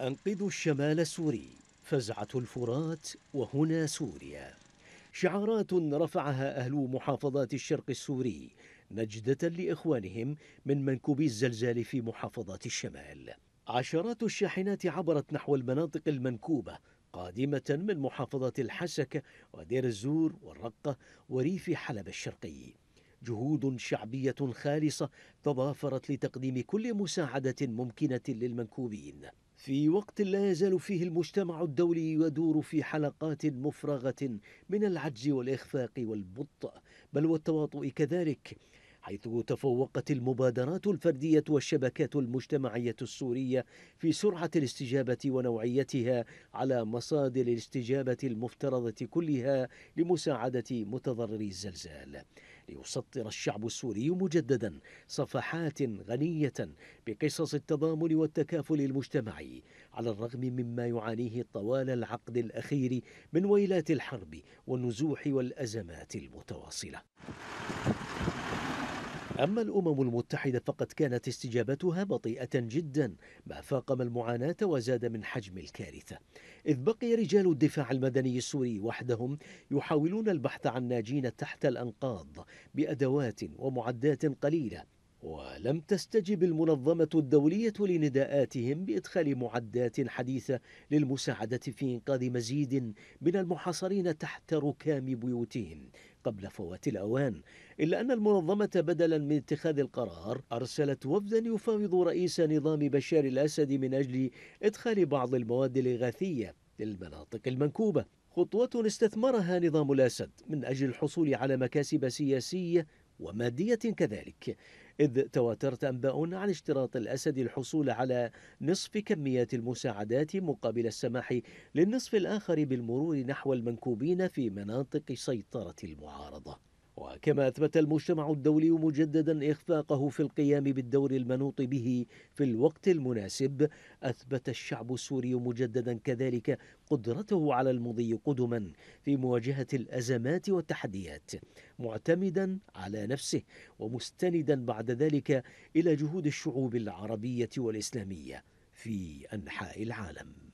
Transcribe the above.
أنقذوا الشمال السوري فزعة الفرات وهنا سوريا شعارات رفعها أهل محافظات الشرق السوري نجدة لإخوانهم من منكوبي الزلزال في محافظات الشمال عشرات الشاحنات عبرت نحو المناطق المنكوبة قادمة من محافظات الحسكة ودير الزور والرقة وريف حلب الشرقي جهود شعبية خالصة تضافرت لتقديم كل مساعدة ممكنة للمنكوبين في وقت لا يزال فيه المجتمع الدولي يدور في حلقات مفرغة من العجز والإخفاق والبطء بل والتواطؤ كذلك حيث تفوقت المبادرات الفردية والشبكات المجتمعية السورية في سرعة الاستجابة ونوعيتها على مصادر الاستجابة المفترضة كلها لمساعدة متضرري الزلزال ليسطر الشعب السوري مجددا صفحات غنية بقصص التضامن والتكافل المجتمعي على الرغم مما يعانيه طوال العقد الأخير من ويلات الحرب والنزوح والأزمات المتواصلة أما الأمم المتحدة فقد كانت استجابتها بطيئة جدا ما فاقم المعاناة وزاد من حجم الكارثة إذ بقي رجال الدفاع المدني السوري وحدهم يحاولون البحث عن ناجين تحت الأنقاض بأدوات ومعدات قليلة ولم تستجب المنظمة الدولية لنداءاتهم بإدخال معدات حديثة للمساعدة في إنقاذ مزيد من المحاصرين تحت ركام بيوتهم قبل فوات الأوان إلا أن المنظمة بدلا من اتخاذ القرار أرسلت وفدا يفاوض رئيس نظام بشار الأسد من أجل إدخال بعض المواد الإغاثية للمناطق المنكوبة خطوة استثمرها نظام الأسد من أجل الحصول على مكاسب سياسية ومادية كذلك إذ تواترت أنباء عن اشتراط الأسد الحصول على نصف كميات المساعدات مقابل السماح للنصف الآخر بالمرور نحو المنكوبين في مناطق سيطرة المعارضة وكما أثبت المجتمع الدولي مجددا إخفاقه في القيام بالدور المنوط به في الوقت المناسب أثبت الشعب السوري مجددا كذلك قدرته على المضي قدما في مواجهة الأزمات والتحديات معتمدا على نفسه ومستندا بعد ذلك إلى جهود الشعوب العربية والإسلامية في أنحاء العالم